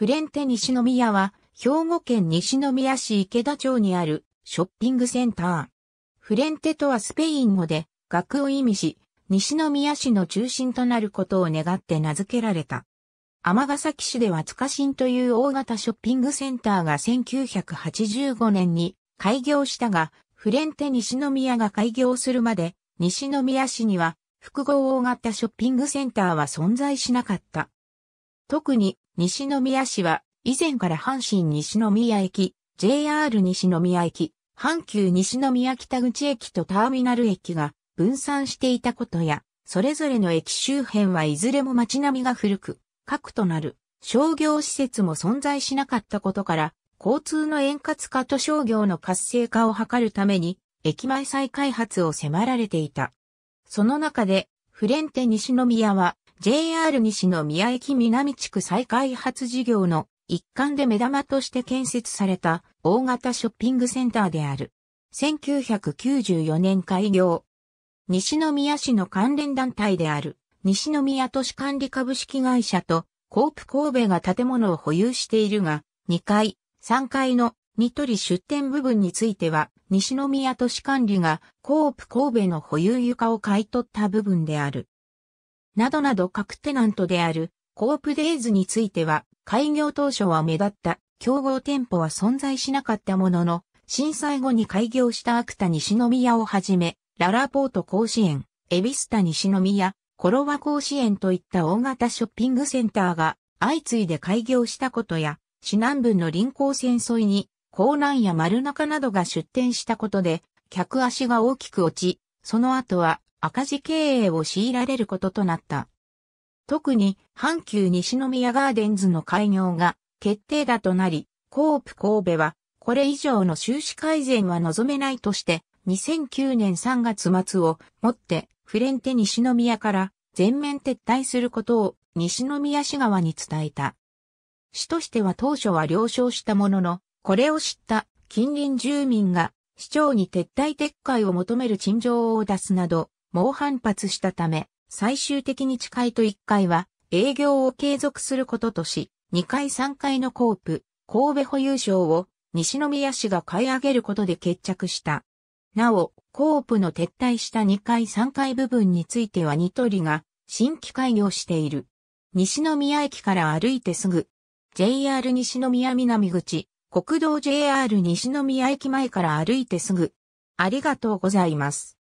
フレンテ西宮は、兵庫県西宮市池田町にあるショッピングセンター。フレンテとはスペイン語で、学を意味し、西宮市の中心となることを願って名付けられた。尼崎市では塚新という大型ショッピングセンターが1985年に開業したが、フレンテ西宮が開業するまで、西宮市には複合大型ショッピングセンターは存在しなかった。特に西宮市は以前から阪神西宮駅、JR 西宮駅、阪急西宮北口駅とターミナル駅が分散していたことや、それぞれの駅周辺はいずれも街並みが古く、核となる商業施設も存在しなかったことから、交通の円滑化と商業の活性化を図るために、駅前再開発を迫られていた。その中で、フレンテ西宮は JR 西宮駅南地区再開発事業の一環で目玉として建設された大型ショッピングセンターである。1994年開業。西宮市の関連団体である西宮都市管理株式会社とコープ神戸が建物を保有しているが、2階、3階のニトリ出店部分については、西宮都市管理がコープ神戸の保有床を買い取った部分である。などなど各テナントであるコープデイズについては、開業当初は目立った競合店舗は存在しなかったものの、震災後に開業したアクタ西宮をはじめ、ララポート甲子園、エビスタ西宮、コロワ甲子園といった大型ショッピングセンターが相次いで開業したことや、市南部の臨港線沿いに、港南や丸中などが出店したことで、客足が大きく落ち、その後は赤字経営を強いられることとなった。特に阪急西宮ガーデンズの開業が決定打となり、コープ神戸はこれ以上の収支改善は望めないとして、2009年3月末をもってフレンテ西宮から全面撤退することを西宮市側に伝えた。市としては当初は了承したものの、これを知った近隣住民が市長に撤退撤回を求める陳情を出すなど、猛反発したため、最終的に地いと1階は営業を継続することとし、2階3階のコープ、神戸保有賞を西宮市が買い上げることで決着した。なお、コープの撤退した2階3階部分についてはニトリが新規開業している。西宮駅から歩いてすぐ、JR 西宮南口、国道 JR 西宮駅前から歩いてすぐ、ありがとうございます。